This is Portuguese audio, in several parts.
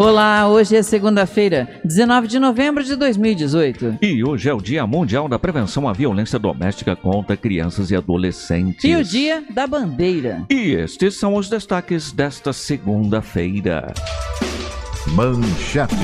Olá, hoje é segunda-feira, 19 de novembro de 2018. E hoje é o Dia Mundial da Prevenção à Violência Doméstica contra Crianças e Adolescentes. E o Dia da Bandeira. E estes são os destaques desta segunda-feira. Manchetes.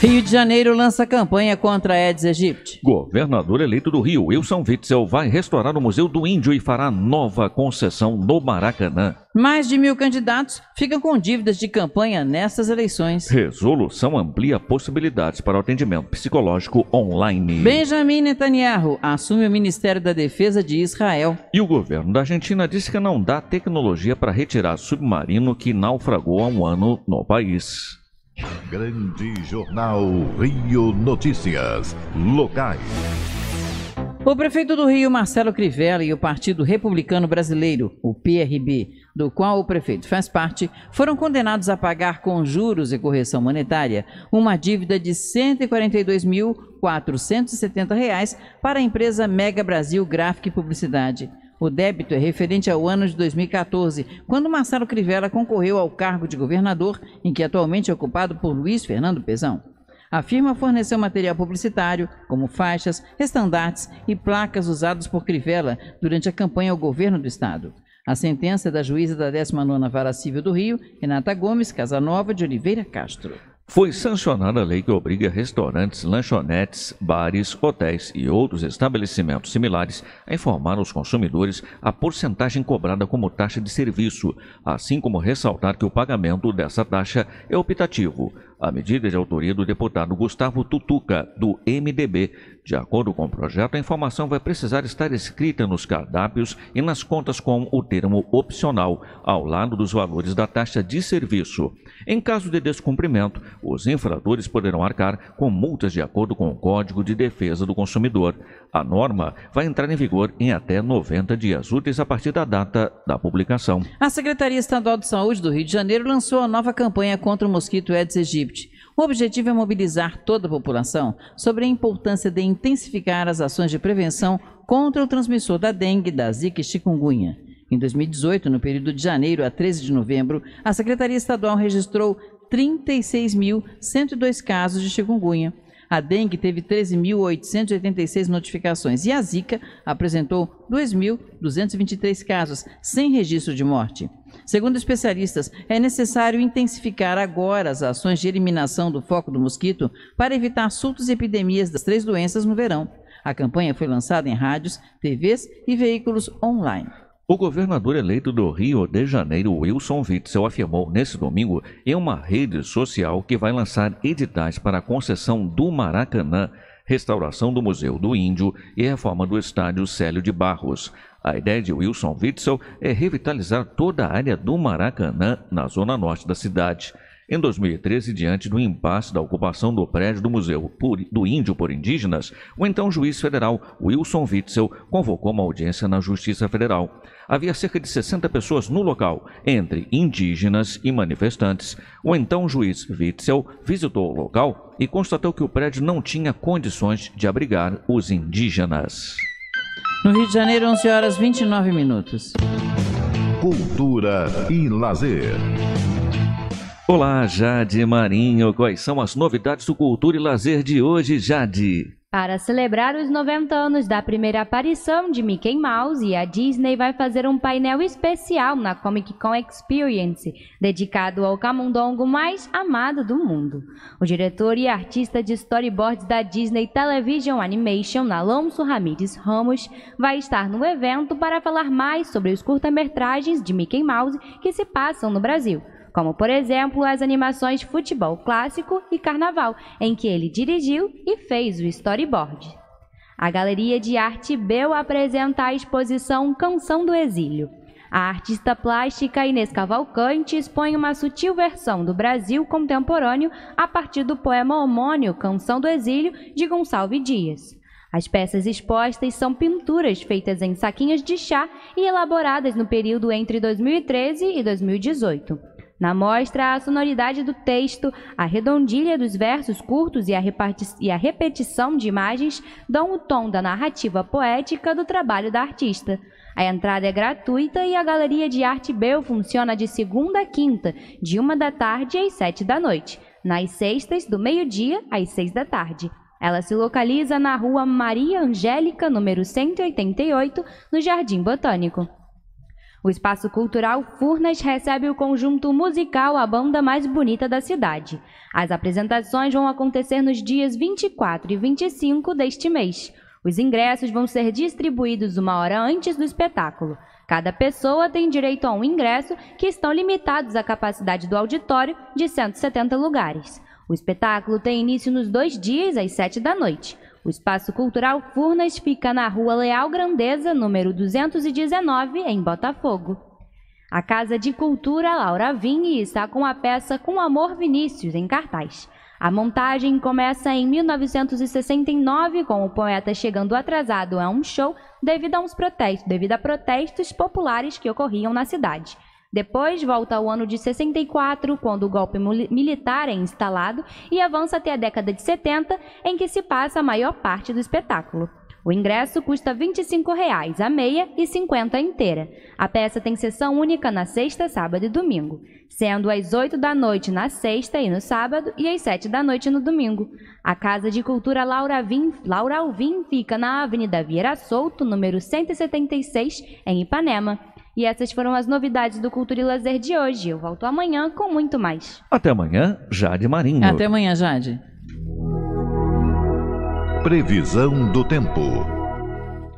Rio de Janeiro lança campanha contra a Aedes aegypti. Governador eleito do Rio, Wilson Witzel, vai restaurar o Museu do Índio e fará nova concessão no Maracanã. Mais de mil candidatos ficam com dívidas de campanha nessas eleições. Resolução amplia possibilidades para o atendimento psicológico online. Benjamin Netanyahu assume o Ministério da Defesa de Israel. E o governo da Argentina disse que não dá tecnologia para retirar submarino que naufragou há um ano no país. Grande Jornal Rio Notícias. Locais. O prefeito do Rio, Marcelo Crivella, e o Partido Republicano Brasileiro, o PRB, do qual o prefeito faz parte, foram condenados a pagar com juros e correção monetária uma dívida de R$ 142.470 para a empresa Mega Brasil Gráfica e Publicidade. O débito é referente ao ano de 2014, quando Marcelo Crivella concorreu ao cargo de governador, em que atualmente é ocupado por Luiz Fernando Pezão. A firma forneceu material publicitário, como faixas, estandartes e placas usados por Crivella durante a campanha ao governo do estado. A sentença é da juíza da 19ª Vara Civil do Rio, Renata Gomes Casanova de Oliveira Castro foi sancionada a lei que obriga restaurantes, lanchonetes, bares, hotéis e outros estabelecimentos similares a informar aos consumidores a porcentagem cobrada como taxa de serviço, assim como ressaltar que o pagamento dessa taxa é optativo, a medida é de autoria do deputado Gustavo Tutuca, do MDB. De acordo com o projeto, a informação vai precisar estar escrita nos cardápios e nas contas com o termo opcional, ao lado dos valores da taxa de serviço. Em caso de descumprimento, os infratores poderão arcar com multas de acordo com o Código de Defesa do Consumidor. A norma vai entrar em vigor em até 90 dias úteis a partir da data da publicação. A Secretaria Estadual de Saúde do Rio de Janeiro lançou a nova campanha contra o mosquito Aedes aegypti o objetivo é mobilizar toda a população sobre a importância de intensificar as ações de prevenção contra o transmissor da dengue, da zika e chikungunya. Em 2018, no período de janeiro a 13 de novembro, a Secretaria Estadual registrou 36.102 casos de chikungunya. A dengue teve 13.886 notificações e a Zika apresentou 2.223 casos, sem registro de morte. Segundo especialistas, é necessário intensificar agora as ações de eliminação do foco do mosquito para evitar surtos e epidemias das três doenças no verão. A campanha foi lançada em rádios, TVs e veículos online. O governador eleito do Rio de Janeiro, Wilson Witzel, afirmou nesse domingo em uma rede social que vai lançar editais para a concessão do Maracanã, restauração do Museu do Índio e reforma do estádio Célio de Barros. A ideia de Wilson Witzel é revitalizar toda a área do Maracanã, na zona norte da cidade. Em 2013, diante do impasse da ocupação do prédio do Museu do Índio por indígenas, o então juiz federal Wilson Witzel convocou uma audiência na Justiça Federal havia cerca de 60 pessoas no local, entre indígenas e manifestantes. O então juiz Witzel visitou o local e constatou que o prédio não tinha condições de abrigar os indígenas. No Rio de Janeiro, 11 horas 29 minutos. Cultura e lazer. Olá, Jade Marinho. Quais são as novidades do Cultura e Lazer de hoje, Jade? Para celebrar os 90 anos da primeira aparição de Mickey Mouse, a Disney vai fazer um painel especial na Comic Con Experience, dedicado ao camundongo mais amado do mundo. O diretor e artista de storyboards da Disney Television Animation, Alonso Ramírez Ramos, vai estar no evento para falar mais sobre os curta-metragens de Mickey Mouse que se passam no Brasil como por exemplo as animações Futebol Clássico e Carnaval, em que ele dirigiu e fez o storyboard. A Galeria de Arte Bel apresenta a exposição Canção do Exílio. A artista plástica Inês Cavalcante expõe uma sutil versão do Brasil contemporâneo a partir do poema homônio Canção do Exílio de Gonçalves Dias. As peças expostas são pinturas feitas em saquinhos de chá e elaboradas no período entre 2013 e 2018. Na mostra, a sonoridade do texto, a redondilha dos versos curtos e a, e a, repetição de imagens dão o tom da narrativa poética do trabalho da artista. A entrada é gratuita e a Galeria de Arte Bel funciona de segunda a quinta, de uma da tarde às sete da noite, nas sextas, do meio-dia às seis da tarde. Ela se localiza na rua Maria Angélica, número 188, no Jardim Botânico. O Espaço Cultural Furnas recebe o conjunto musical A Banda Mais Bonita da Cidade. As apresentações vão acontecer nos dias 24 e 25 deste mês. Os ingressos vão ser distribuídos uma hora antes do espetáculo. Cada pessoa tem direito a um ingresso, que estão limitados à capacidade do auditório de 170 lugares. O espetáculo tem início nos dois dias, às 7 da noite. O Espaço Cultural Furnas fica na Rua Leal Grandeza, número 219, em Botafogo. A Casa de Cultura Laura Vini está com a peça Com Amor Vinícius em cartaz. A montagem começa em 1969, com o poeta chegando atrasado a um show devido a, uns protestos, devido a protestos populares que ocorriam na cidade. Depois volta ao ano de 64, quando o golpe militar é instalado, e avança até a década de 70, em que se passa a maior parte do espetáculo. O ingresso custa R$ 25,00 a meia e 50 inteira. A peça tem sessão única na sexta, sábado e domingo, sendo às 8 da noite na sexta e no sábado e às 7 da noite no domingo. A Casa de Cultura Laura, Vim, Laura Alvim fica na Avenida Vieira Souto, número 176, em Ipanema. E essas foram as novidades do Cultura e Lazer de hoje. Eu volto amanhã com muito mais. Até amanhã, Jade Marinho. Até amanhã, Jade. Previsão do tempo.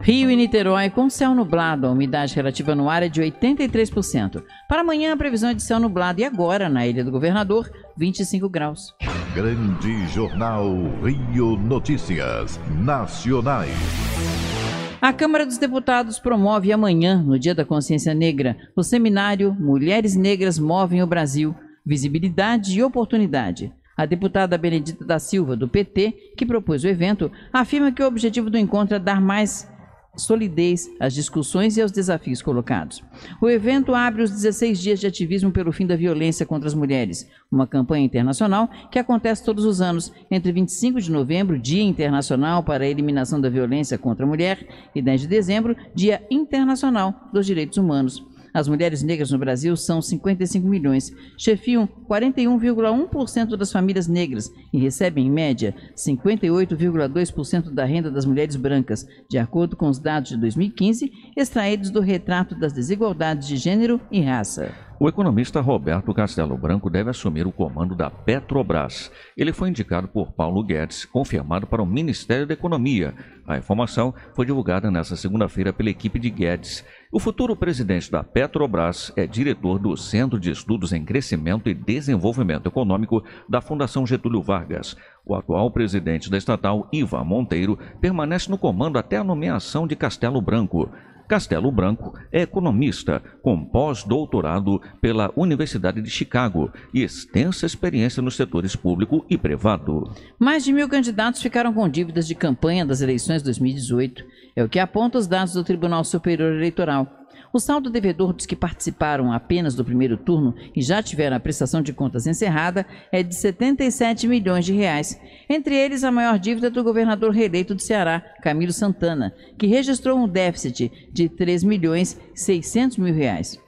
Rio e Niterói com céu nublado, a umidade relativa no ar é de 83%. Para amanhã, a previsão é de céu nublado e agora, na Ilha do Governador, 25 graus. Grande Jornal Rio Notícias Nacionais. A Câmara dos Deputados promove amanhã, no Dia da Consciência Negra, o seminário Mulheres Negras Movem o Brasil Visibilidade e Oportunidade. A deputada Benedita da Silva, do PT, que propôs o evento, afirma que o objetivo do encontro é dar mais solidez às discussões e aos desafios colocados. O evento abre os 16 dias de ativismo pelo fim da violência contra as mulheres, uma campanha internacional que acontece todos os anos entre 25 de novembro, Dia Internacional para a Eliminação da Violência contra a Mulher, e 10 de dezembro, Dia Internacional dos Direitos Humanos as mulheres negras no Brasil são 55 milhões, chefiam 41,1% das famílias negras e recebem, em média, 58,2% da renda das mulheres brancas, de acordo com os dados de 2015, extraídos do retrato das desigualdades de gênero e raça. O economista Roberto Castelo Branco deve assumir o comando da Petrobras. Ele foi indicado por Paulo Guedes, confirmado para o Ministério da Economia. A informação foi divulgada nesta segunda-feira pela equipe de Guedes. O futuro presidente da Petrobras é diretor do Centro de Estudos em Crescimento e Desenvolvimento Econômico da Fundação Getúlio Vargas. O atual presidente da estatal, Ivan Monteiro, permanece no comando até a nomeação de Castelo Branco. Castelo Branco é economista com pós-doutorado pela Universidade de Chicago e extensa experiência nos setores público e privado. Mais de mil candidatos ficaram com dívidas de campanha das eleições 2018, é o que aponta os dados do Tribunal Superior Eleitoral. O saldo devedor dos que participaram apenas do primeiro turno e já tiveram a prestação de contas encerrada é de 77 milhões de reais. Entre eles, a maior dívida do governador reeleito do Ceará, Camilo Santana, que registrou um déficit de 3 milhões 600 mil reais.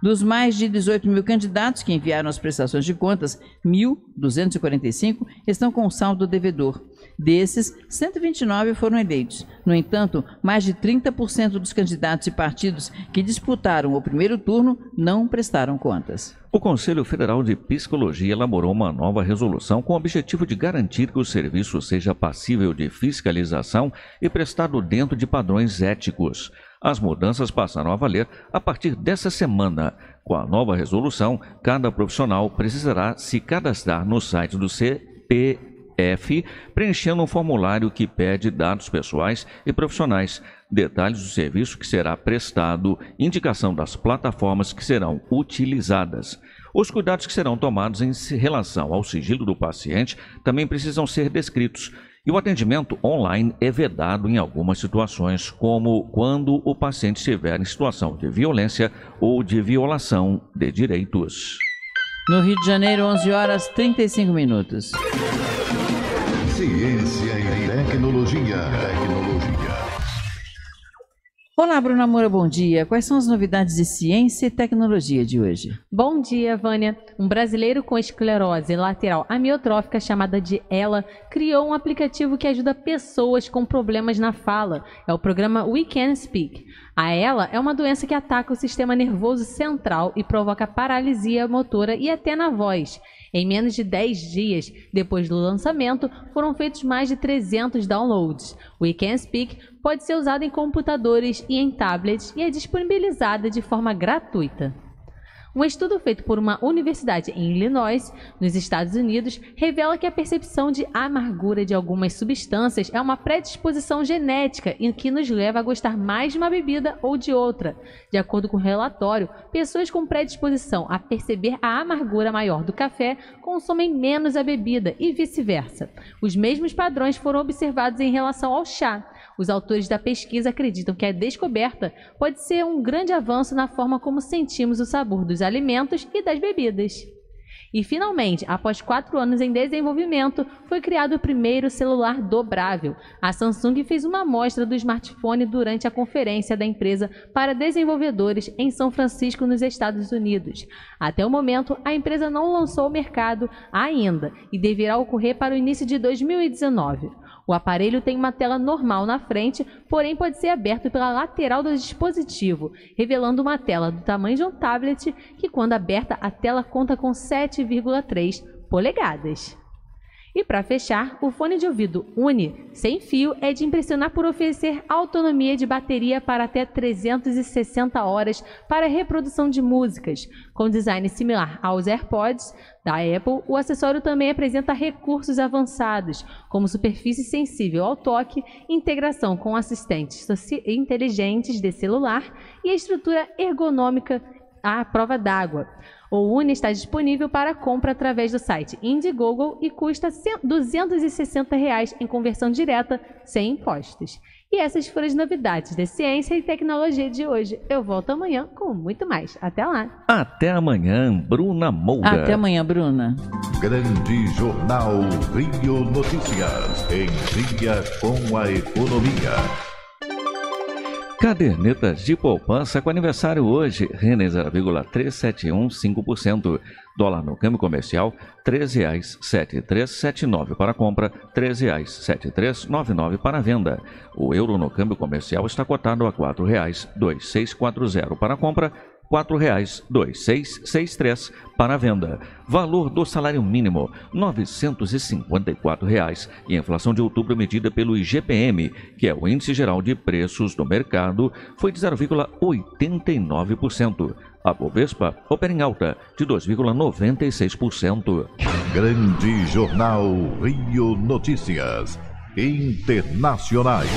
Dos mais de 18 mil candidatos que enviaram as prestações de contas, 1.245 estão com saldo devedor. Desses, 129 foram eleitos. No entanto, mais de 30% dos candidatos e partidos que disputaram o primeiro turno não prestaram contas. O Conselho Federal de Psicologia elaborou uma nova resolução com o objetivo de garantir que o serviço seja passível de fiscalização e prestado dentro de padrões éticos. As mudanças passaram a valer a partir dessa semana. Com a nova resolução, cada profissional precisará se cadastrar no site do CP F, preenchendo um formulário que pede dados pessoais e profissionais, detalhes do serviço que será prestado, indicação das plataformas que serão utilizadas. Os cuidados que serão tomados em relação ao sigilo do paciente também precisam ser descritos. E o atendimento online é vedado em algumas situações, como quando o paciente estiver em situação de violência ou de violação de direitos. No Rio de Janeiro, 11 horas 35 minutos. Ciência e tecnologia. Tecnologia. Olá, Bruna Moura, bom dia. Quais são as novidades de ciência e tecnologia de hoje? Bom dia, Vânia. Um brasileiro com esclerose lateral amiotrófica, chamada de ELA, criou um aplicativo que ajuda pessoas com problemas na fala. É o programa We Can Speak. A ELA é uma doença que ataca o sistema nervoso central e provoca paralisia motora e até na voz. Em menos de 10 dias depois do lançamento, foram feitos mais de 300 downloads. O We Can Speak pode ser usado em computadores e em tablets e é disponibilizada de forma gratuita. Um estudo feito por uma universidade em Illinois, nos Estados Unidos, revela que a percepção de amargura de algumas substâncias é uma predisposição genética e que nos leva a gostar mais de uma bebida ou de outra. De acordo com o relatório, pessoas com predisposição a perceber a amargura maior do café consomem menos a bebida e vice-versa. Os mesmos padrões foram observados em relação ao chá. Os autores da pesquisa acreditam que a descoberta pode ser um grande avanço na forma como sentimos o sabor dos alimentos e das bebidas. E finalmente, após quatro anos em desenvolvimento, foi criado o primeiro celular dobrável. A Samsung fez uma amostra do smartphone durante a conferência da empresa para desenvolvedores em São Francisco, nos Estados Unidos. Até o momento, a empresa não lançou o mercado ainda e deverá ocorrer para o início de 2019. O aparelho tem uma tela normal na frente, porém pode ser aberto pela lateral do dispositivo, revelando uma tela do tamanho de um tablet que, quando aberta, a tela conta com 7,3 polegadas. E para fechar, o fone de ouvido Uni sem fio é de impressionar por oferecer autonomia de bateria para até 360 horas para reprodução de músicas. Com design similar aos AirPods da Apple, o acessório também apresenta recursos avançados, como superfície sensível ao toque, integração com assistentes inteligentes de celular e estrutura ergonômica à prova d'água. O Uni está disponível para compra através do site Indiegogo e custa R$ 260 em conversão direta, sem impostos. E essas foram as novidades de ciência e tecnologia de hoje. Eu volto amanhã com muito mais. Até lá. Até amanhã, Bruna Moura. Até amanhã, Bruna. Grande Jornal Rio Notícias. Em dia com a economia. Cadernetas de poupança com aniversário hoje, Renan 0,3715%. Dólar no câmbio comercial, R$ 13,7379 para compra, R$ 13,7399 para venda. O euro no câmbio comercial está cotado a R$ 4,2640 para compra, R$ 4,2663 para a venda. Valor do salário mínimo R$ cinquenta e a inflação de outubro medida pelo IGPM, que é o Índice Geral de Preços do Mercado, foi de 0,89%. A Bovespa opera em alta de 2,96%. Grande Jornal Rio Notícias Internacionais.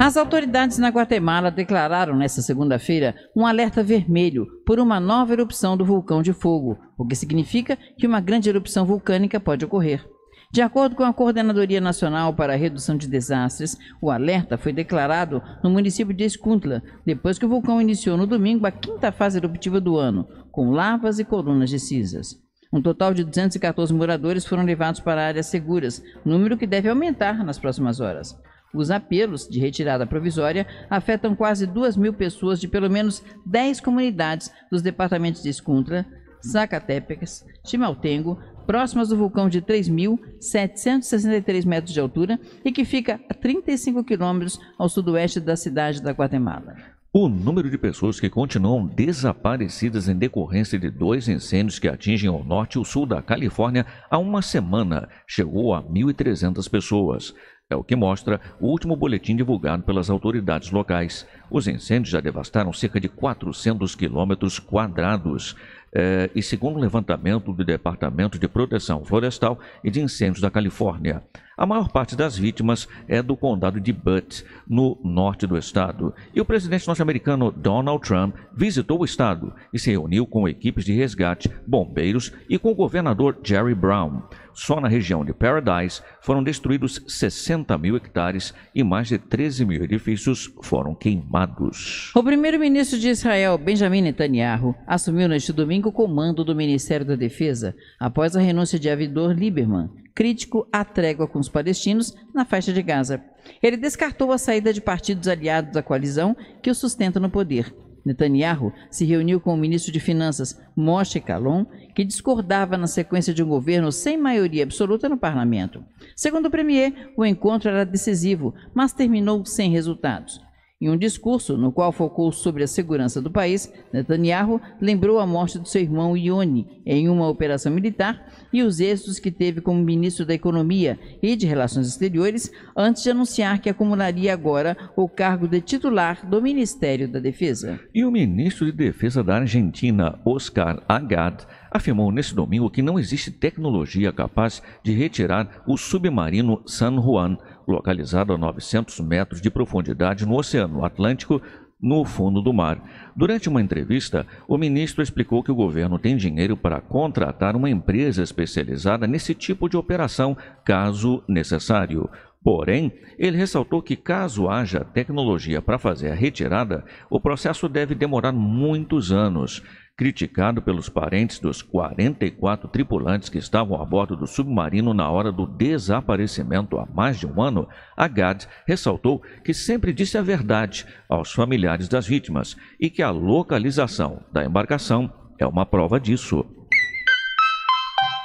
As autoridades na Guatemala declararam nesta segunda-feira um alerta vermelho por uma nova erupção do vulcão de fogo, o que significa que uma grande erupção vulcânica pode ocorrer. De acordo com a Coordenadoria Nacional para a Redução de Desastres, o alerta foi declarado no município de Escuntla, depois que o vulcão iniciou no domingo a quinta fase eruptiva do ano, com lavas e colunas de cinzas. Um total de 214 moradores foram levados para áreas seguras, número que deve aumentar nas próximas horas. Os apelos de retirada provisória afetam quase 2 mil pessoas de pelo menos 10 comunidades dos departamentos de Escuntra, Zacatepecas, Chimaltengo, próximas do vulcão de 3.763 metros de altura e que fica a 35 quilômetros ao sudoeste da cidade da Guatemala. O número de pessoas que continuam desaparecidas em decorrência de dois incêndios que atingem o norte e o sul da Califórnia há uma semana chegou a 1.300 pessoas. É o que mostra o último boletim divulgado pelas autoridades locais. Os incêndios já devastaram cerca de 400 quilômetros quadrados. É, e segundo o levantamento do Departamento de Proteção Florestal e de Incêndios da Califórnia, a maior parte das vítimas é do condado de Butte, no norte do estado. E o presidente norte-americano Donald Trump visitou o estado e se reuniu com equipes de resgate, bombeiros e com o governador Jerry Brown. Só na região de Paradise foram destruídos 60 mil hectares e mais de 13 mil edifícios foram queimados. O primeiro-ministro de Israel, Benjamin Netanyahu, assumiu neste domingo o comando do Ministério da Defesa após a renúncia de Avidor Lieberman, crítico à trégua com os palestinos na faixa de Gaza. Ele descartou a saída de partidos aliados à coalizão que o sustenta no poder. Netanyahu se reuniu com o ministro de Finanças, Moshe Kalon, que discordava na sequência de um governo sem maioria absoluta no parlamento. Segundo o premier, o encontro era decisivo, mas terminou sem resultados. Em um discurso no qual focou sobre a segurança do país, Netanyahu lembrou a morte do seu irmão Ioni em uma operação militar e os êxitos que teve como ministro da Economia e de Relações Exteriores antes de anunciar que acumularia agora o cargo de titular do Ministério da Defesa. E o ministro de Defesa da Argentina, Oscar Agad, afirmou nesse domingo que não existe tecnologia capaz de retirar o submarino San Juan localizado a 900 metros de profundidade no Oceano Atlântico, no fundo do mar. Durante uma entrevista, o ministro explicou que o governo tem dinheiro para contratar uma empresa especializada nesse tipo de operação, caso necessário. Porém, ele ressaltou que, caso haja tecnologia para fazer a retirada, o processo deve demorar muitos anos. Criticado pelos parentes dos 44 tripulantes que estavam a bordo do submarino na hora do desaparecimento há mais de um ano, Agad ressaltou que sempre disse a verdade aos familiares das vítimas e que a localização da embarcação é uma prova disso.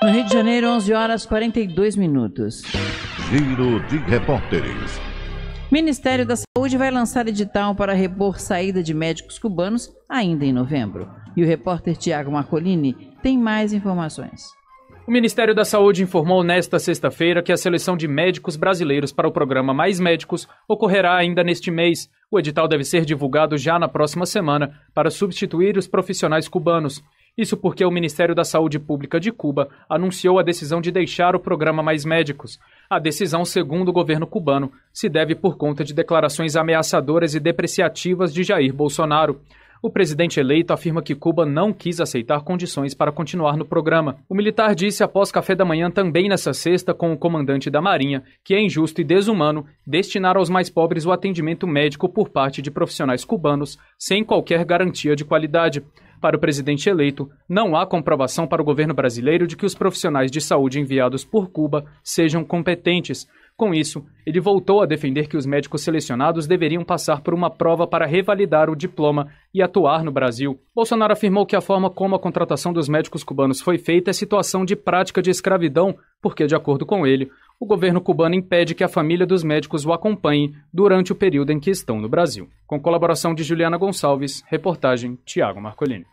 No Rio de Janeiro, 11 horas 42 minutos. Giro de repórteres. Ministério da Saúde vai lançar edital para repor saída de médicos cubanos ainda em novembro. E o repórter Tiago Marcolini tem mais informações. O Ministério da Saúde informou nesta sexta-feira que a seleção de médicos brasileiros para o programa Mais Médicos ocorrerá ainda neste mês. O edital deve ser divulgado já na próxima semana para substituir os profissionais cubanos. Isso porque o Ministério da Saúde Pública de Cuba anunciou a decisão de deixar o programa Mais Médicos. A decisão, segundo o governo cubano, se deve por conta de declarações ameaçadoras e depreciativas de Jair Bolsonaro. O presidente eleito afirma que Cuba não quis aceitar condições para continuar no programa. O militar disse após café da manhã também nesta sexta com o comandante da Marinha que é injusto e desumano destinar aos mais pobres o atendimento médico por parte de profissionais cubanos sem qualquer garantia de qualidade. Para o presidente eleito, não há comprovação para o governo brasileiro de que os profissionais de saúde enviados por Cuba sejam competentes. Com isso, ele voltou a defender que os médicos selecionados deveriam passar por uma prova para revalidar o diploma e atuar no Brasil. Bolsonaro afirmou que a forma como a contratação dos médicos cubanos foi feita é situação de prática de escravidão, porque, de acordo com ele, o governo cubano impede que a família dos médicos o acompanhe durante o período em que estão no Brasil. Com colaboração de Juliana Gonçalves, reportagem Tiago Marcolini.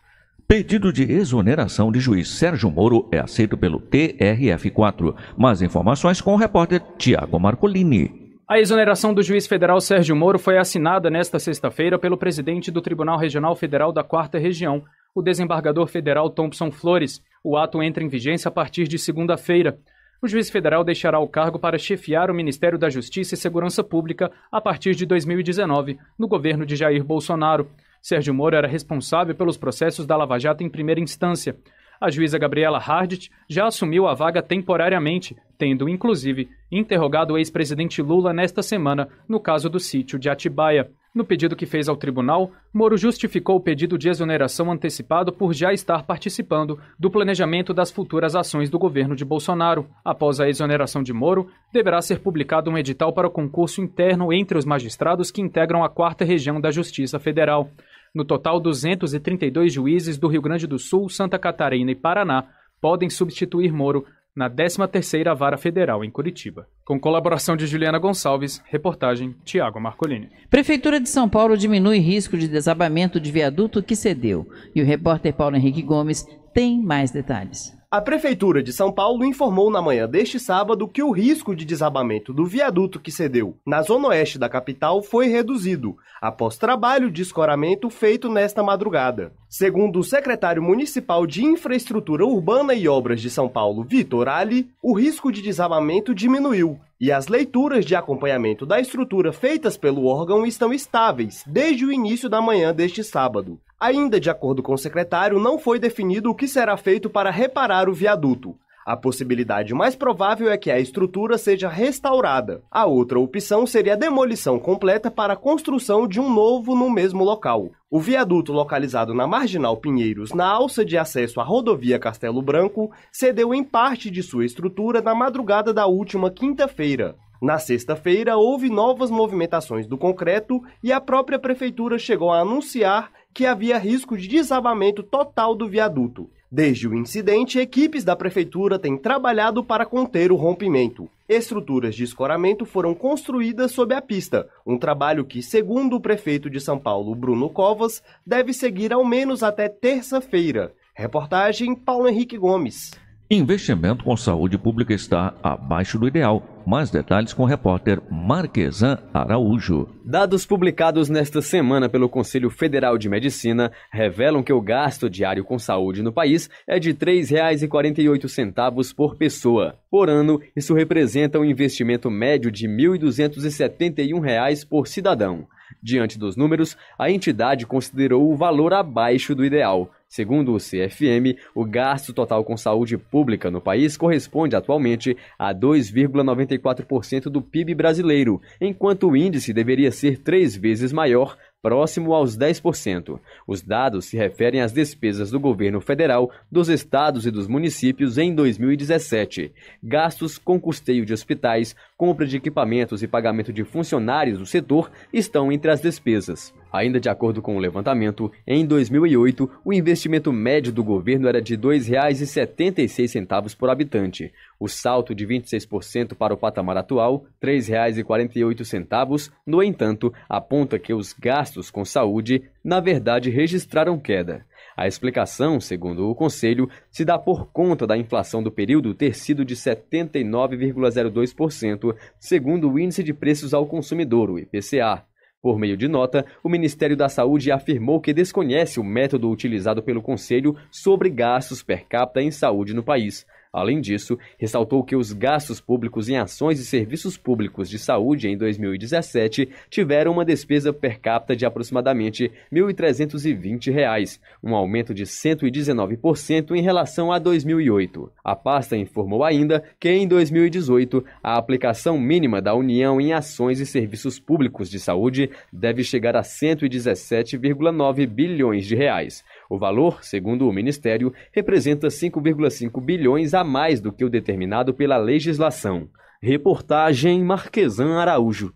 Pedido de exoneração de juiz Sérgio Moro é aceito pelo TRF4. Mais informações com o repórter Tiago Marcolini. A exoneração do juiz federal Sérgio Moro foi assinada nesta sexta-feira pelo presidente do Tribunal Regional Federal da Quarta Região, o desembargador federal Thompson Flores. O ato entra em vigência a partir de segunda-feira. O juiz federal deixará o cargo para chefiar o Ministério da Justiça e Segurança Pública a partir de 2019, no governo de Jair Bolsonaro. Sérgio Moro era responsável pelos processos da Lava Jato em primeira instância. A juíza Gabriela Hardt já assumiu a vaga temporariamente, tendo, inclusive, interrogado o ex-presidente Lula nesta semana no caso do sítio de Atibaia. No pedido que fez ao tribunal, Moro justificou o pedido de exoneração antecipado por já estar participando do planejamento das futuras ações do governo de Bolsonaro. Após a exoneração de Moro, deverá ser publicado um edital para o concurso interno entre os magistrados que integram a quarta região da Justiça Federal. No total, 232 juízes do Rio Grande do Sul, Santa Catarina e Paraná podem substituir Moro na 13ª Vara Federal em Curitiba. Com colaboração de Juliana Gonçalves, reportagem Tiago Marcolini. Prefeitura de São Paulo diminui risco de desabamento de viaduto que cedeu. E o repórter Paulo Henrique Gomes tem mais detalhes. A Prefeitura de São Paulo informou na manhã deste sábado que o risco de desabamento do viaduto que cedeu na zona oeste da capital foi reduzido, após trabalho de escoramento feito nesta madrugada. Segundo o secretário municipal de Infraestrutura Urbana e Obras de São Paulo, Vitor Ali, o risco de desabamento diminuiu e as leituras de acompanhamento da estrutura feitas pelo órgão estão estáveis desde o início da manhã deste sábado. Ainda de acordo com o secretário, não foi definido o que será feito para reparar o viaduto. A possibilidade mais provável é que a estrutura seja restaurada. A outra opção seria a demolição completa para a construção de um novo no mesmo local. O viaduto localizado na Marginal Pinheiros, na alça de acesso à rodovia Castelo Branco, cedeu em parte de sua estrutura na madrugada da última quinta-feira. Na sexta-feira, houve novas movimentações do concreto e a própria prefeitura chegou a anunciar que havia risco de desabamento total do viaduto. Desde o incidente, equipes da prefeitura têm trabalhado para conter o rompimento. Estruturas de escoramento foram construídas sob a pista, um trabalho que, segundo o prefeito de São Paulo, Bruno Covas, deve seguir ao menos até terça-feira. Reportagem Paulo Henrique Gomes. Investimento com saúde pública está abaixo do ideal. Mais detalhes com o repórter Marquesan Araújo. Dados publicados nesta semana pelo Conselho Federal de Medicina revelam que o gasto diário com saúde no país é de R$ 3,48 por pessoa. Por ano, isso representa um investimento médio de R$ 1.271 por cidadão. Diante dos números, a entidade considerou o valor abaixo do ideal, Segundo o CFM, o gasto total com saúde pública no país corresponde atualmente a 2,94% do PIB brasileiro, enquanto o índice deveria ser três vezes maior, próximo aos 10%. Os dados se referem às despesas do governo federal, dos estados e dos municípios em 2017. Gastos com custeio de hospitais, compra de equipamentos e pagamento de funcionários do setor estão entre as despesas. Ainda de acordo com o levantamento, em 2008, o investimento médio do governo era de R$ 2,76 por habitante. O salto de 26% para o patamar atual, R$ 3,48, no entanto, aponta que os gastos com saúde, na verdade, registraram queda. A explicação, segundo o Conselho, se dá por conta da inflação do período ter sido de 79,02%, segundo o Índice de Preços ao Consumidor, o IPCA, por meio de nota, o Ministério da Saúde afirmou que desconhece o método utilizado pelo Conselho sobre gastos per capita em saúde no país. Além disso, ressaltou que os gastos públicos em ações e serviços públicos de saúde em 2017 tiveram uma despesa per capita de aproximadamente R$ 1.320, um aumento de 119% em relação a 2008. A pasta informou ainda que em 2018 a aplicação mínima da União em ações e serviços públicos de saúde deve chegar a 117,9 bilhões de reais, o valor, segundo o Ministério, representa 5,5 bilhões a mais do que o determinado pela legislação. Reportagem Marquesan Araújo.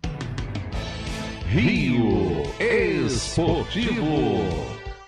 Rio Esportivo.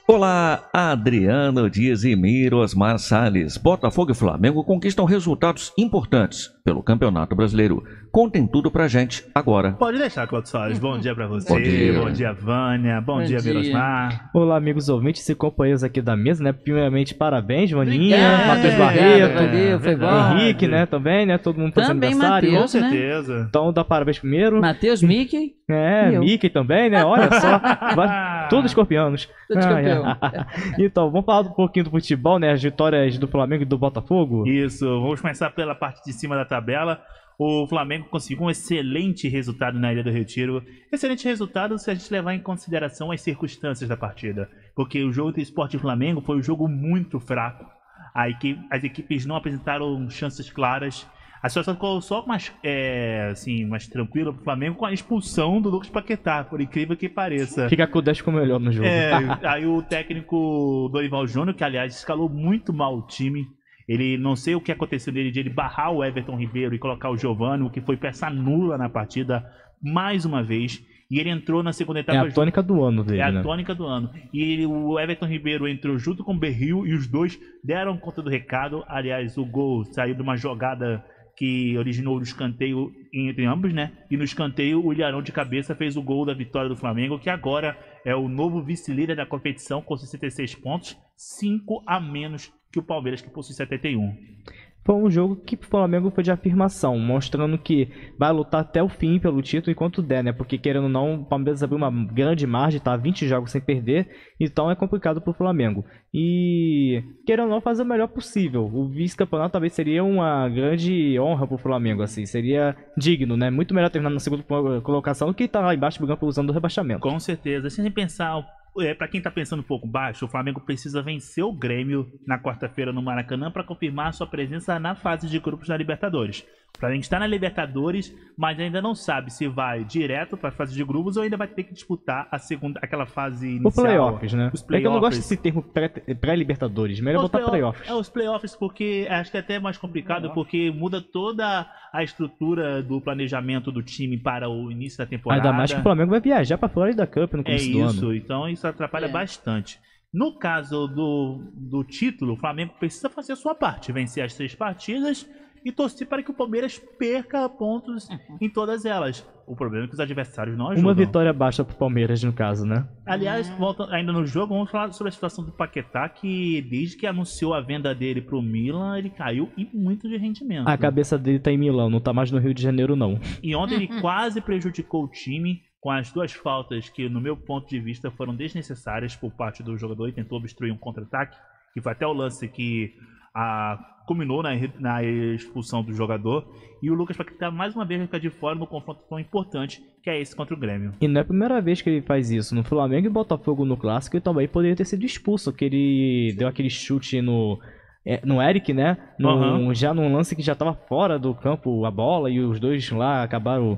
Olá, Adriano Dias e Miro Osmar Salles. Botafogo e Flamengo conquistam resultados importantes pelo Campeonato Brasileiro. Contem tudo pra gente agora. Pode deixar, Cláudio Salles. Bom dia pra você, bom dia, bom dia Vânia, bom, bom dia, dia. Mirosmar. Olá, amigos ouvintes e companheiros aqui da mesa, né? Primeiramente, parabéns, Joaninha, Matheus Barreto, valeu, Henrique, né? Também, né? Todo mundo fazendo também aniversário. Mateus, com né? certeza. Né? Então, dá parabéns primeiro. Matheus, Mickey. É, Mickey também, né? Olha só. Vai... Todos escorpianos. Todos escorpianos. então, vamos falar um pouquinho do futebol, né? As vitórias do Flamengo e do Botafogo. Isso, vamos começar pela parte de cima da tabela. O Flamengo conseguiu um excelente resultado na Ilha do Retiro. Excelente resultado se a gente levar em consideração as circunstâncias da partida. Porque o jogo do Esporte Flamengo foi um jogo muito fraco. Equipe, as equipes não apresentaram chances claras a situação ficou só mais, é, assim, mais tranquila pro Flamengo com a expulsão do Lucas Paquetá, por incrível que pareça. Fica com o 10 melhor no jogo. É, aí o técnico Dorival Júnior, que aliás escalou muito mal o time. Ele não sei o que aconteceu nele de ele barrar o Everton Ribeiro e colocar o Giovani, o que foi peça nula na partida mais uma vez. E ele entrou na segunda etapa. É a tônica do ano dele. É a né? tônica do ano. E o Everton Ribeiro entrou junto com o Berril e os dois deram conta do recado. Aliás, o gol saiu de uma jogada que originou o escanteio entre ambos, né? E no escanteio, o Ilharão de cabeça fez o gol da vitória do Flamengo, que agora é o novo vice-líder da competição com 66 pontos, 5 a menos que o Palmeiras, que possui 71 foi um jogo que o Flamengo foi de afirmação, mostrando que vai lutar até o fim pelo título enquanto der, né? Porque querendo ou não, o Palmeiras abriu uma grande margem, tá 20 jogos sem perder, então é complicado pro Flamengo. E querendo ou não, fazer o melhor possível. O vice-campeonato talvez seria uma grande honra pro Flamengo, assim, seria digno, né? Muito melhor terminar na segunda colocação do que estar tá lá embaixo brigando por usando o rebaixamento. Com certeza, sem pensar é, para quem tá pensando um pouco baixo, o Flamengo precisa vencer o Grêmio na quarta-feira no Maracanã para confirmar sua presença na fase de grupos da Libertadores. Pra gente está na Libertadores, mas ainda não sabe se vai direto para a fase de grupos ou ainda vai ter que disputar a segunda, aquela fase inicial. Os playoffs, né? Os play é que eu não gosto desse termo pré-Libertadores. Melhor botar playoffs. É, os playoffs, porque acho que é até mais complicado, porque muda toda a estrutura do planejamento do time para o início da temporada. Ainda mais que o Flamengo vai viajar para a Florida Cup no começo é do isso, ano. então isso atrapalha é. bastante. No caso do, do título, o Flamengo precisa fazer a sua parte, vencer as três partidas e torci para que o Palmeiras perca pontos uhum. em todas elas. O problema é que os adversários não ajudam. Uma vitória baixa para o Palmeiras, no caso, né? Aliás, uhum. volta, ainda no jogo, vamos falar sobre a situação do Paquetá, que desde que anunciou a venda dele para o Milan, ele caiu e muito de rendimento. A cabeça dele está em Milão, não está mais no Rio de Janeiro, não. E ontem ele uhum. quase prejudicou o time com as duas faltas que, no meu ponto de vista, foram desnecessárias por parte do jogador e tentou obstruir um contra-ataque, que foi até o lance que a, culminou na, na, expulsão do jogador. E o Lucas Paquetá mais uma vez fica de fora no confronto tão importante que é esse contra o Grêmio. E não é a primeira vez que ele faz isso. No Flamengo e Botafogo no Clássico ele também poderia ter sido expulso, que ele deu aquele chute no é, no Eric, né? No, uhum. Já num lance que já estava fora do campo a bola e os dois lá acabaram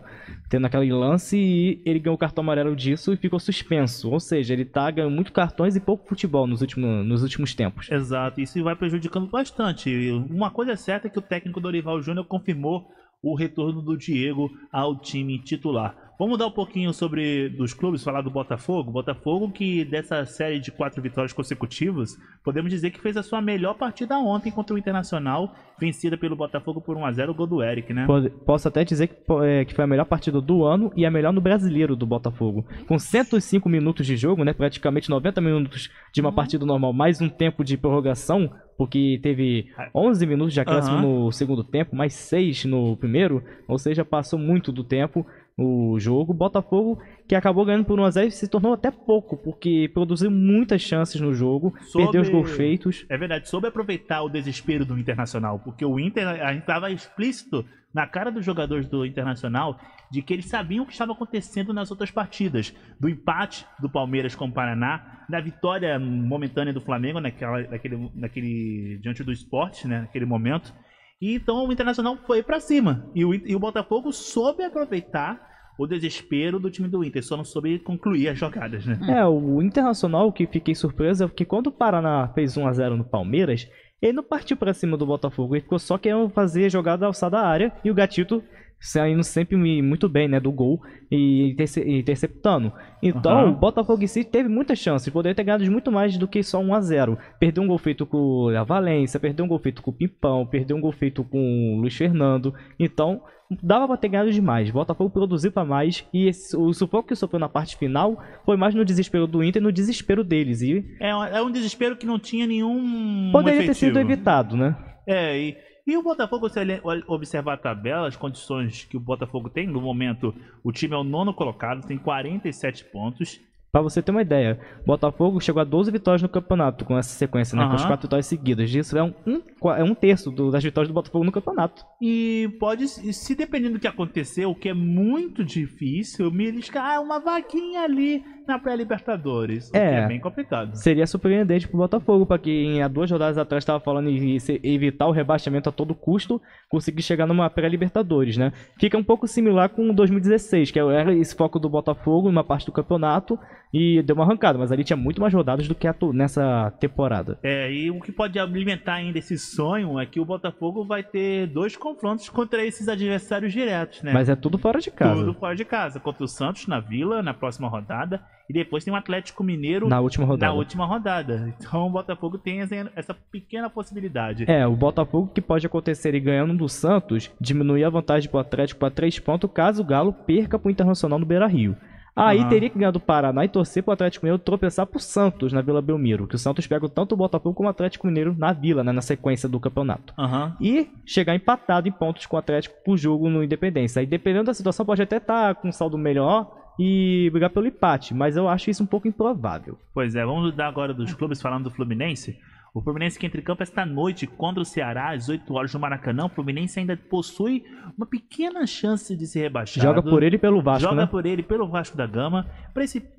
tendo aquele lance e ele ganhou o cartão amarelo disso e ficou suspenso. Ou seja, ele tá ganhando muito cartões e pouco futebol nos, último, nos últimos tempos. Exato, isso vai prejudicando bastante. Uma coisa é certa é que o técnico Dorival Júnior confirmou o retorno do Diego ao time titular. Vamos dar um pouquinho sobre dos clubes, falar do Botafogo. Botafogo que dessa série de quatro vitórias consecutivas, podemos dizer que fez a sua melhor partida ontem contra o Internacional, vencida pelo Botafogo por 1 a 0 o gol do Eric, né? Posso até dizer que, é, que foi a melhor partida do ano e a melhor no brasileiro do Botafogo. Com 105 minutos de jogo, né, praticamente 90 minutos de uma uhum. partida normal, mais um tempo de prorrogação, porque teve 11 minutos de acréscimo uhum. no segundo tempo, mais 6 no primeiro, ou seja, passou muito do tempo o jogo. Botafogo, que acabou ganhando por 1x0, se tornou até pouco, porque produziu muitas chances no jogo, perdeu os gols feitos. É verdade, soube aproveitar o desespero do Internacional, porque o Inter, a gente estava explícito na cara dos jogadores do Internacional de que eles sabiam o que estava acontecendo nas outras partidas, do empate do Palmeiras com o Paraná, da vitória momentânea do Flamengo naquela, naquele, naquele, diante do esporte, né, naquele momento. E então o Internacional foi para cima. E o, e o Botafogo soube aproveitar o desespero do time do Inter, só não soube concluir as jogadas, né? É, o Internacional, que fiquei surpresa, porque é quando o Paraná fez 1 a 0 no Palmeiras, ele não partiu para cima do Botafogo, ele ficou só querendo fazer jogada alçada à área e o Gatito saindo sempre muito bem, né, do gol e interceptando. Então, uhum. o Botafogo em si teve muita chance, poderia ter ganhado muito mais do que só 1 a 0. Perdeu um gol feito com a Valência, perdeu um gol feito com o Pimpão, perdeu um gol feito com o Luiz Fernando. Então, dava para ter ganhado demais. O Botafogo produziu para mais e esse, o supor que sofreu na parte final foi mais no desespero do Inter, no desespero deles e é, um, é um desespero que não tinha nenhum poderia efetivo. ter sido evitado, né? É, e e o Botafogo, se ele observar a tabela, as condições que o Botafogo tem no momento, o time é o nono colocado, tem 47 pontos. Para você ter uma ideia, Botafogo chegou a 12 vitórias no campeonato com essa sequência, né? Uhum. Com as quatro vitórias seguidas. Isso é um, um é um terço do, das vitórias do Botafogo no campeonato. E pode, se dependendo do que acontecer, o que é muito difícil, me eles ah, é uma vaquinha ali na pré-Libertadores. É, é bem complicado. Seria surpreendente pro Botafogo, para quem há duas rodadas atrás estava falando em evitar o rebaixamento a todo custo, conseguir chegar numa pré-Libertadores, né? Fica um pouco similar com 2016, que é era esse foco do Botafogo em uma parte do campeonato, e deu uma arrancada, mas ali tinha muito mais rodadas do que a nessa temporada. É, e o que pode alimentar ainda esse sonho é que o Botafogo vai ter dois confrontos contra esses adversários diretos, né? Mas é tudo fora de casa. Tudo fora de casa. Contra o Santos na Vila, na próxima rodada. E depois tem o Atlético Mineiro na última rodada. Na última rodada. Então o Botafogo tem essa pequena possibilidade. É, o Botafogo que pode acontecer e ganhando do Santos, diminuir a vantagem pro Atlético para três pontos caso o Galo perca pro Internacional no Beira Rio. Aí uhum. teria que ganhar do Paraná e torcer pro Atlético Mineiro tropeçar pro Santos na Vila Belmiro. Que o Santos pega tanto o Botafogo como o Atlético Mineiro na Vila, né, na sequência do campeonato. Uhum. E chegar empatado em pontos com o Atlético pro jogo no Independência. Aí dependendo da situação, pode até estar tá com um saldo melhor e brigar pelo empate, mas eu acho isso um pouco improvável. Pois é, vamos mudar agora dos clubes falando do Fluminense. O Fluminense que entre campo esta noite contra o Ceará, às 8 horas no Maracanã. O Fluminense ainda possui uma pequena chance de se rebaixar. Joga por ele pelo Vasco. Joga né? por ele pelo Vasco da Gama.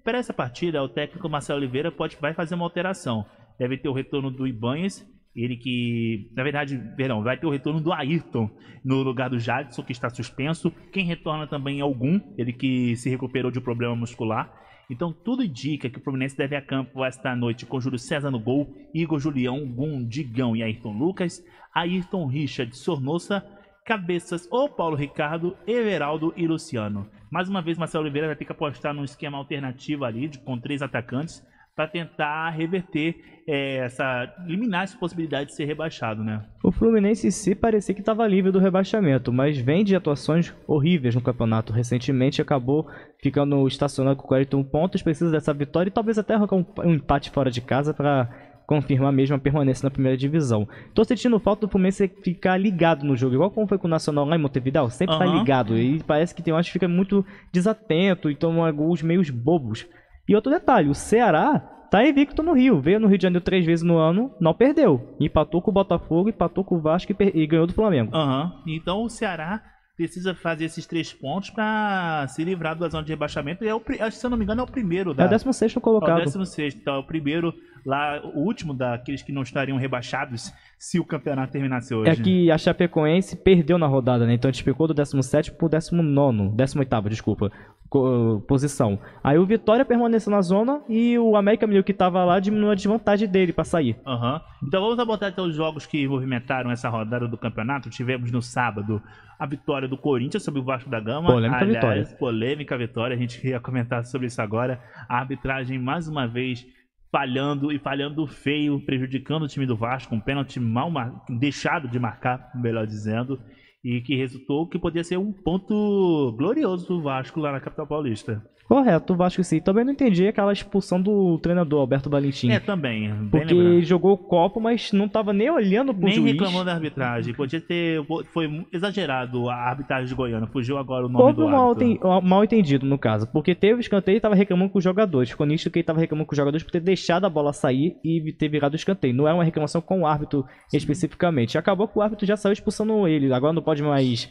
Para essa partida, o técnico Marcelo Oliveira pode, vai fazer uma alteração. Deve ter o retorno do Ibanhes. Ele que, na verdade, verão vai ter o retorno do Ayrton no lugar do Jadson, que está suspenso. Quem retorna também é algum, ele que se recuperou de um problema muscular. Então tudo indica que o Fluminense deve a campo esta noite com Júlio César no gol, Igor Julião, Digão e Ayrton Lucas, Ayrton Richard Sornosa, Cabeças ou Paulo Ricardo, Everaldo e Luciano. Mais uma vez, Marcelo Oliveira vai ter que apostar num esquema alternativo ali, de, com três atacantes, para tentar reverter é, essa. eliminar essa possibilidade de ser rebaixado, né? O Fluminense se parecia que estava livre do rebaixamento, mas vem de atuações horríveis no campeonato. Recentemente acabou ficando estacionado com 41 pontos, precisa dessa vitória e talvez até arrancar um, um empate fora de casa para confirmar mesmo a permanência na primeira divisão. Tô sentindo falta do Fluminense ficar ligado no jogo, igual como foi com o Nacional lá em Montevideo, sempre uhum. tá ligado. E parece que tem um acho que fica muito desatento e toma gols meio bobos. E outro detalhe, o Ceará tá invicto no Rio. Veio no Rio de Janeiro três vezes no ano, não perdeu. Empatou com o Botafogo, empatou com o Vasco e, per... e ganhou do Flamengo. Uhum. Então o Ceará precisa fazer esses três pontos para se livrar da zona de rebaixamento. E é o, se eu não me engano, é o primeiro. Da... É o 16 colocado. É o 16, então é o primeiro lá o último daqueles que não estariam rebaixados se o campeonato terminasse é hoje. É que a Chapecoense perdeu na rodada, né? Então a gente ficou do 17 pro 19, 18, desculpa, posição. Aí o Vitória permaneceu na zona e o América Mineiro que tava lá diminuiu a desvantagem dele para sair. Uhum. Então vamos abordar até então, os jogos que movimentaram essa rodada do campeonato. Tivemos no sábado a vitória do Corinthians sobre o Vasco da Gama. Polêmica Aliás, vitória. Polêmica vitória. A gente queria comentar sobre isso agora. A arbitragem mais uma vez falhando e falhando feio, prejudicando o time do Vasco, um pênalti mal mar... deixado de marcar, melhor dizendo, e que resultou que podia ser um ponto glorioso do Vasco lá na capital paulista. Correto, acho Vasco sim. Também não entendi aquela expulsão do treinador Alberto Valentim. É, também. Porque lembrado. jogou o copo, mas não estava nem olhando pro nem juiz. Nem reclamou da arbitragem. Podia ter... Foi exagerado a arbitragem de Goiânia. Fugiu agora o nome Houve do mal, ten... mal entendido, no caso. Porque teve escanteio e estava reclamando com os jogadores. Ficou nisto que ele estava reclamando com os jogadores por ter deixado a bola sair e ter virado o escanteio. Não era é uma reclamação com o árbitro sim. especificamente. Acabou que o árbitro já saiu expulsando ele. Agora não pode mais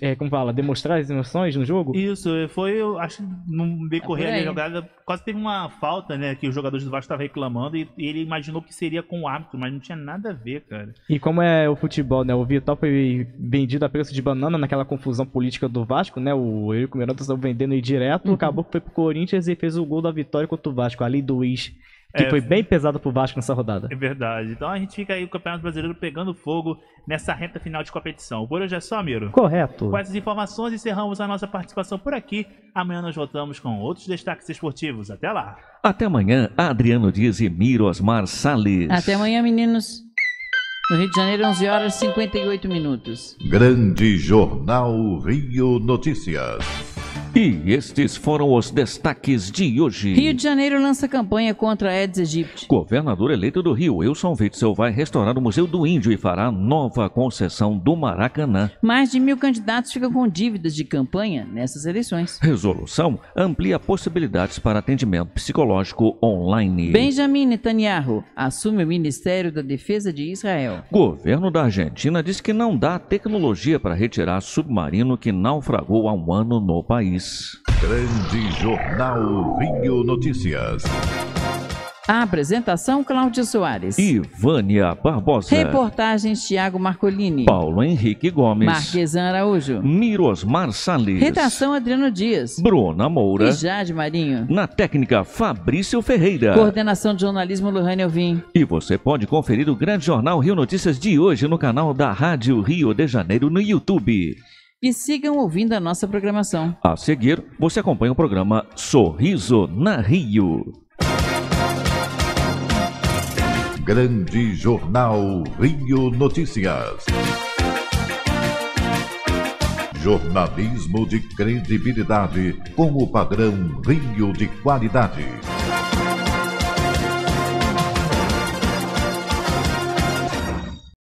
é, como fala, demonstrar as emoções no jogo? Isso, foi, eu acho, no decorrer é da jogada, quase teve uma falta, né, que os jogadores do Vasco estavam reclamando e, e, ele imaginou que seria com o árbitro, mas não tinha nada a ver, cara. E como é o futebol, né, o Vital foi vendido a preço de banana naquela confusão política do Vasco, né, o Eurico Miranda estava vendendo aí direto, uhum. acabou que foi pro Corinthians e fez o gol da vitória contra o Vasco, ali do ex que é, foi bem pesado por Vasco nessa rodada. É verdade. Então a gente fica aí o Campeonato Brasileiro pegando fogo nessa reta final de competição. Por hoje é só, Miro. Correto. Com essas informações encerramos a nossa participação por aqui. Amanhã nós voltamos com outros destaques esportivos. Até lá. Até amanhã, Adriano Dias e Miro Osmar Salles. Até amanhã, meninos. No Rio de Janeiro, 11 horas e 58 minutos. Grande Jornal Rio Notícias. E estes foram os destaques de hoje. Rio de Janeiro lança campanha contra a Aedes aegypti. Governador eleito do Rio, Wilson Witzel, vai restaurar o Museu do Índio e fará nova concessão do Maracanã. Mais de mil candidatos ficam com dívidas de campanha nessas eleições. Resolução amplia possibilidades para atendimento psicológico online. Benjamin Netanyahu assume o Ministério da Defesa de Israel. Governo da Argentina diz que não dá tecnologia para retirar submarino que naufragou há um ano no país. Grande Jornal Rio Notícias. A apresentação Cláudio Soares. Ivânia Barbosa. Reportagens Tiago Marcolini. Paulo Henrique Gomes. Marquesan Araújo. Mirosmar Salles. Redação Adriano Dias. Bruna Moura. E Jade Marinho. Na técnica Fabrício Ferreira. Coordenação de jornalismo Lohane Alvim. E você pode conferir o grande jornal Rio Notícias de hoje no canal da Rádio Rio de Janeiro no YouTube e sigam ouvindo a nossa programação. A seguir, você acompanha o programa Sorriso na Rio. Grande Jornal Rio Notícias. Jornalismo de credibilidade com o padrão Rio de qualidade.